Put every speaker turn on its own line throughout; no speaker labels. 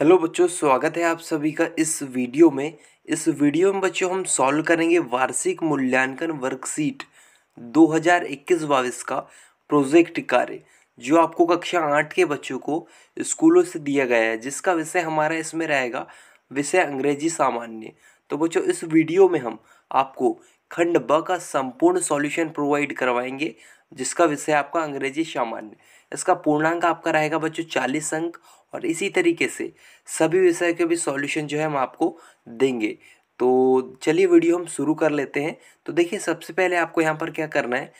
hello बच्चों स्वागत है आप सभी का इस वीडियो में इस वीडियो में बच्चों हम सॉल्व करेंगे वार्षिक मूल्यांकन वर्कशीट 2021 हज़ार का प्रोजेक्ट कार्य जो आपको कक्षा आठ के बच्चों को स्कूलों से दिया गया है जिसका विषय हमारा इसमें रहेगा विषय अंग्रेजी सामान्य तो बच्चों इस वीडियो में हम आपको खंड ब का संपूर्ण सॉल्यूशन प्रोवाइड करवाएंगे जिसका विषय आपका अंग्रेजी सामान्य इसका पूर्णांक आपका रहेगा बच्चों चालीस अंक और इसी तरीके से सभी विषय के भी सॉल्यूशन जो है हम आपको देंगे तो चलिए वीडियो हम शुरू कर लेते हैं तो देखिए सबसे पहले आपको यहाँ पर क्या करना है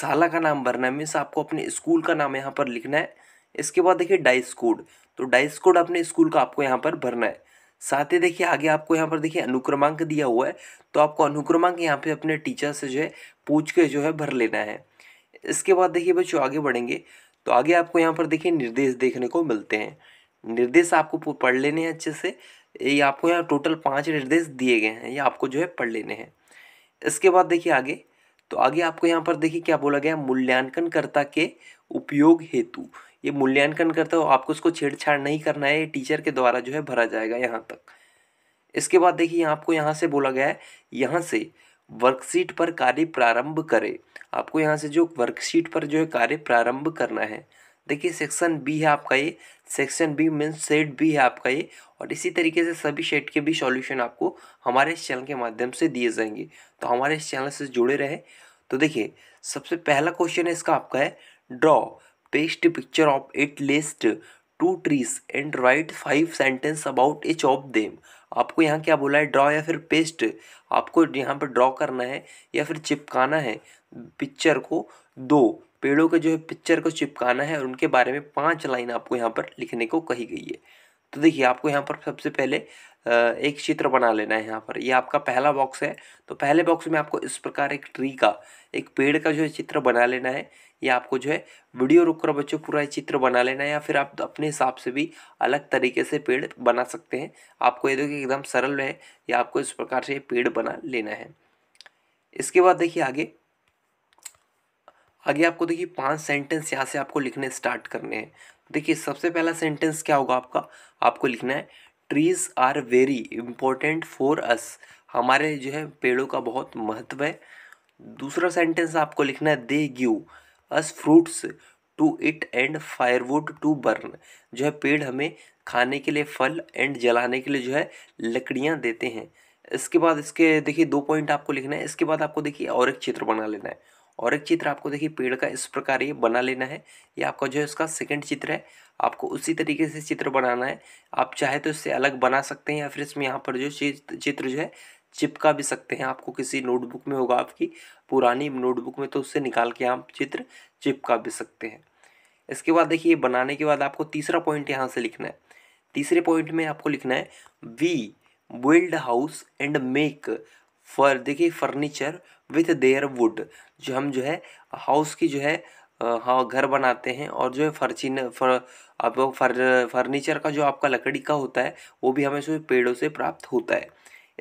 साला का नाम भरना है मीन्स आपको अपने स्कूल का नाम यहाँ पर लिखना है इसके बाद देखिए डाइस कोड तो डाइस कोड अपने स्कूल का आपको यहाँ पर भरना है साथ ही देखिए आगे आपको यहाँ पर देखिए अनुक्रमांक दिया हुआ है तो आपको अनुक्रमांक यहाँ पे अपने टीचर से जो है पूछ के जो है भर लेना है इसके बाद देखिए बच्चों आगे बढ़ेंगे तो आगे आपको यहाँ पर देखिए निर्देश देखने को मिलते हैं निर्देश आपको पढ़ लेने हैं अच्छे से ये आपको यहाँ टोटल पाँच निर्देश दिए गए हैं ये आपको जो है पढ़ लेने हैं इसके बाद देखिए आगे तो आगे आपको यहाँ पर देखिए क्या बोला गया मूल्यांकनकर्ता के उपयोग हेतु ये मूल्यांकन करता हो आपको उसको छेड़छाड़ नहीं करना है ये टीचर के द्वारा जो है भरा जाएगा यहाँ तक इसके बाद देखिए आपको यहाँ से बोला गया है यहाँ से वर्कशीट पर कार्य प्रारंभ करें आपको यहाँ से जो वर्कशीट पर जो है कार्य प्रारंभ करना है देखिए सेक्शन बी है आपका ये section B means set B है आपका ये और इसी तरीके से सभी सेट के भी सॉल्यूशन आपको हमारे इस चैनल के माध्यम से दिए जाएंगे तो हमारे इस चैनल से जुड़े रहे तो देखिए सबसे पहला क्वेश्चन है इसका आपका है draw paste picture of it list two trees and write five sentence about each of them आपको यहाँ क्या बोला है ड्रॉ या फिर पेस्ट आपको यहाँ पर ड्रॉ करना है या फिर चिपकाना है पिक्चर को दो पेड़ों के जो है पिक्चर को चिपकाना है और उनके बारे में पांच लाइन आपको यहाँ पर लिखने को कही गई है तो देखिए आपको यहाँ पर सबसे पहले एक चित्र बना लेना है यहाँ पर ये यह आपका पहला बॉक्स है तो पहले बॉक्स में आपको इस प्रकार एक ट्री का एक पेड़ का जो है चित्र बना लेना है ये आपको जो है वीडियो रुक कर बच्चों पूरा चित्र बना लेना है या फिर आप अपने हिसाब से भी अलग तरीके से पेड़ बना सकते हैं आपको ये देखिए एकदम सरल है या आपको इस प्रकार से पेड़ बना लेना है इसके बाद देखिए आगे आगे आपको देखिए पांच सेंटेंस यहाँ से आपको लिखने स्टार्ट करने हैं देखिए सबसे पहला सेंटेंस क्या होगा आपका आपको लिखना है trees are very important for us हमारे जो है पेड़ों का बहुत महत्व है दूसरा सेंटेंस आपको लिखना है they give us fruits to eat and firewood to burn जो है पेड़ हमें खाने के लिए फल एंड जलाने के लिए जो है लकड़ियाँ देते हैं इसके बाद इसके देखिए दो पॉइंट आपको लिखना है इसके बाद आपको देखिए और एक चित्र बना लेना है और एक चित्र आपको देखिए पेड़ का इस प्रकार ये बना लेना है ये आपका जो है उसका सेकंड चित्र है आपको उसी तरीके से चित्र बनाना है आप चाहे तो इससे अलग बना सकते हैं या फिर इसमें यहाँ पर जो चित्र जो है चिपका भी सकते हैं आपको किसी नोटबुक में होगा आपकी पुरानी नोटबुक में तो उससे निकाल के आप चित्र चिपका भी सकते हैं इसके बाद देखिए बनाने के बाद आपको तीसरा पॉइंट यहाँ से लिखना है तीसरे पॉइंट में आपको लिखना है we build house and make fur देखिए फर्नीचर विथ देयर वुड जो हम जो है हाउस की जो है हाँ घर बनाते हैं और जो है फर्चीन फर आप फर फर्नीचर का जो आपका लकड़ी का होता है वो भी हमें पेड़ों से प्राप्त होता है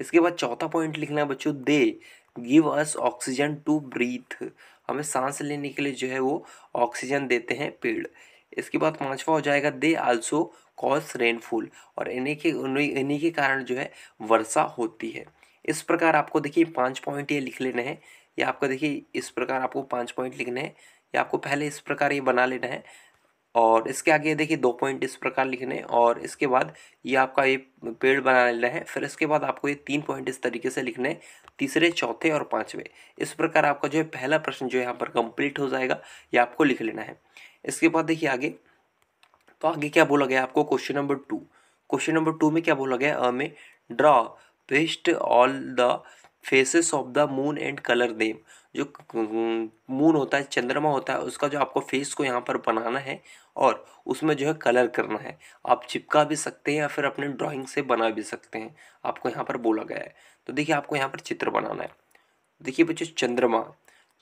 इसके बाद चौथा पॉइंट लिखना है बच्चों they give us oxygen to breathe हमें सांस लेने के लिए जो है वो ऑक्सीजन देते हैं पेड़ इसके बाद पांचवा हो जाएगा दे आल्सो कॉज रेनफॉल और इन्हीं के इन्हीं के कारण जो है वर्षा होती है इस प्रकार आपको देखिए पाँच पॉइंट ये लिख लेने हैं या आपको देखिए इस प्रकार आपको पाँच पॉइंट लिखने हैं या आपको पहले इस प्रकार ये बना लेना है और इसके आगे देखिए दो पॉइंट इस प्रकार लिखने और इसके बाद ये आपका ये पेड़ बना लेना है फिर इसके बाद आपको ये तीन पॉइंट इस तरीके से लिखने तीसरे चौथे और पाँचवें इस प्रकार आपका जो है पहला प्रश्न जो है यहाँ पर कंप्लीट हो जाएगा ये आपको लिख लेना है इसके बाद देखिए आगे तो आगे क्या बोला गया आपको question number two question number two में क्या बोला गया अ में draw paste all the faces of the moon and colour them जो मून होता है चंद्रमा होता है उसका जो आपको फेस को यहाँ पर बनाना है और उसमें जो है कलर करना है आप चिपका भी सकते हैं या फिर अपने ड्राइंग से बना भी सकते हैं आपको यहाँ पर बोला गया है तो देखिए आपको यहाँ पर चित्र बनाना है देखिए बच्चों चंद्रमा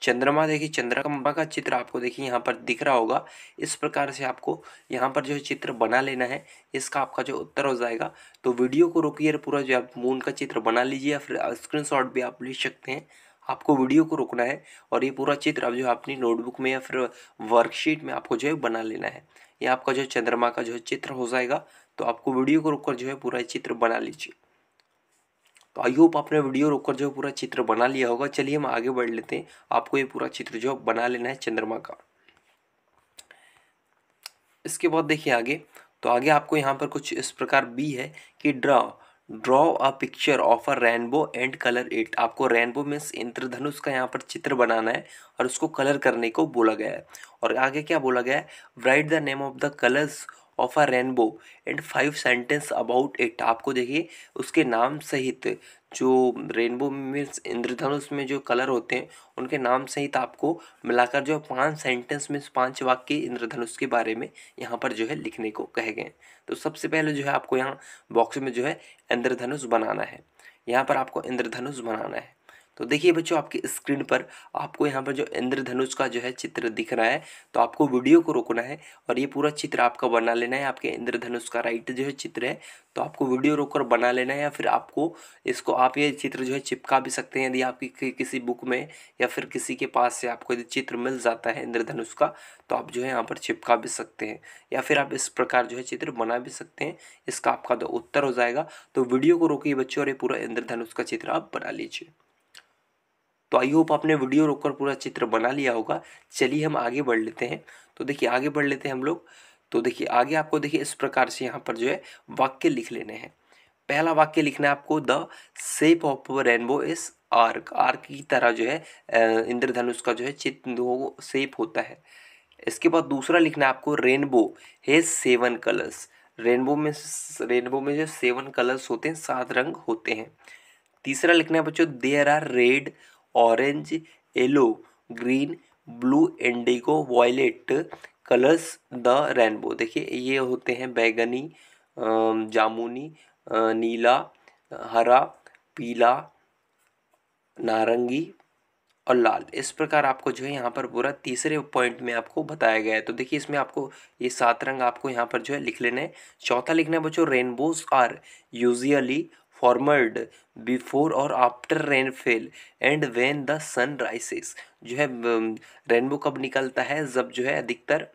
चंद्रमा देखिए चंद्रमा का चित्र आपको देखिए यहाँ पर दिख रहा होगा इस प्रकार से आपको यहाँ पर जो है चित्र बना लेना है इसका आपका जो उत्तर हो जाएगा तो वीडियो को रोकिए पूरा जो आप मून का चित्र बना लीजिए या फिर स्क्रीनशॉट भी आप ले सकते हैं आपको वीडियो को रोकना है और ये पूरा चित्र आप जो है अपनी नोटबुक में या फिर वर्कशीट में आपको जो है बना लेना है ये आपका जो चंद्रमा का जो है चित्र हो जाएगा तो आपको वीडियो को रोक जो है पूरा चित्र बना लीजिए तो आई होप आपने वीडियो रोककर जो पूरा चित्र बना लिया होगा चलिए हम आगे बढ़ लेते हैं आपको ये पूरा चित्र जो बना लेना है चंद्रमा का इसके बाद देखिए आगे तो आगे आपको यहाँ पर कुछ इस प्रकार बी है कि draw draw a picture of a rainbow and colour it आपको रेनबो मीन्स इंद्रधनुष का यहाँ पर चित्र बनाना है और उसको कलर करने को बोला गया है और आगे क्या बोला गया है write the name of the colours of a rainbow and five sentence about it आपको देखिए उसके नाम सहित जो रेनबो मीन्स इंद्रधनुष में जो कलर होते हैं उनके नाम सहित आपको मिलाकर जो पांच सेंटेंस में पांच वाक्य इंद्रधनुष के बारे में यहाँ पर जो है लिखने को कहे गए तो सबसे पहले जो है आपको यहाँ बॉक्स में जो है इंद्रधनुष बनाना है यहाँ पर आपको इंद्रधनुष बनाना है तो देखिए बच्चों आपकी स्क्रीन पर आपको यहाँ पर जो इंद्रधनुष का जो है चित्र दिख रहा है तो आपको वीडियो को रोकना है और ये पूरा चित्र आपका बना लेना है आपके इंद्रधनुष का राइट जो है चित्र है तो आपको वीडियो रोक कर बना लेना है या फिर आपको इसको आप ये चित्र जो है चिपका भी सकते हैं यदि आपकी कि, किसी बुक में या फिर किसी के पास से आपको यदि चित्र मिल जाता है इंद्रधनुष का तो आप जो है यहाँ पर चिपका भी सकते हैं या फिर आप इस प्रकार जो है चित्र बना भी सकते हैं इसका आपका तो उत्तर हो जाएगा तो वीडियो को रोकिए बच्चों और ये पूरा इंद्रधनुष का चित्र आप बना लीजिए तो आई होप आपने वीडियो रोककर पूरा चित्र बना लिया होगा चलिए हम आगे बढ़ लेते हैं तो देखिए आगे बढ़ लेते हैं हम लोग तो देखिए आगे आपको देखिए इस प्रकार से यहाँ पर जो है वाक्य लिख लेने हैं पहला वाक्य लिखना है आपको the shape of rainbow is arc arc की तरह जो है इंद्रधनुष का जो है चित्र सेप होता है इसके बाद दूसरा लिखना है आपको रेनबो है सेवन कलर्स रेनबो में रेनबो में जो सेवन कलर्स होते हैं सात रंग होते हैं तीसरा लिखना है बच्चों there are red orange yellow green blue indigo violet colours the rainbow देखिए ये होते हैं बैगनी जामुनी नीला हरा पीला नारंगी और लाल इस प्रकार आपको जो है यहाँ पर पूरा तीसरे पॉइंट में आपको बताया गया है तो देखिए इसमें आपको ये सात रंग आपको यहाँ पर जो है लिख लेने हैं चौथा लिखना है बच्चों rainbows are usually formed before और after rainfall and when the sun rises जो है रेनबो um, कब निकलता है जब जो है अधिकतर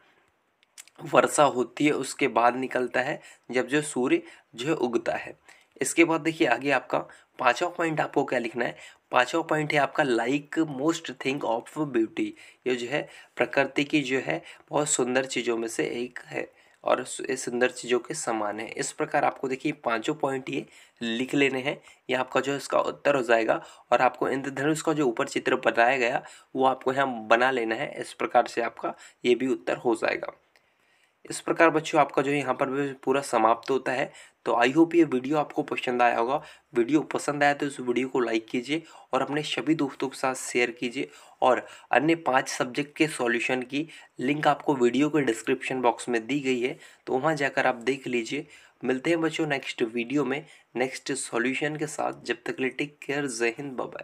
वर्षा होती है उसके बाद निकलता है जब जो सूर्य जो है उगता है इसके बाद देखिए आगे आपका पाँचवा पॉइंट आपको क्या लिखना है पाँचवा पॉइंट है आपका like most thing of beauty ये जो है प्रकृति की जो है बहुत सुंदर चीज़ों में से एक है और सुंदर चीज़ों के समान है इस प्रकार आपको देखिए पांचों पॉइंट ये लिख लेने हैं ये आपका जो है इसका उत्तर हो जाएगा और आपको इंद्रधनुष का जो ऊपर चित्र बनाया गया वो आपको यहाँ बना लेना है इस प्रकार से आपका ये भी उत्तर हो जाएगा इस प्रकार बच्चों आपका जो यहाँ पर भी पूरा समाप्त होता है तो आई होप ये वीडियो आपको पसंद आया होगा वीडियो पसंद आया तो इस वीडियो को लाइक कीजिए और अपने सभी दोस्तों के साथ शेयर कीजिए और अन्य पांच सब्जेक्ट के सॉल्यूशन की लिंक आपको वीडियो के डिस्क्रिप्शन बॉक्स में दी गई है तो वहाँ जाकर आप देख लीजिए मिलते हैं बच्चों नेक्स्ट वीडियो में नेक्स्ट सॉल्यूशन के साथ जब तक लिए टेक केयर जय हिंद बाय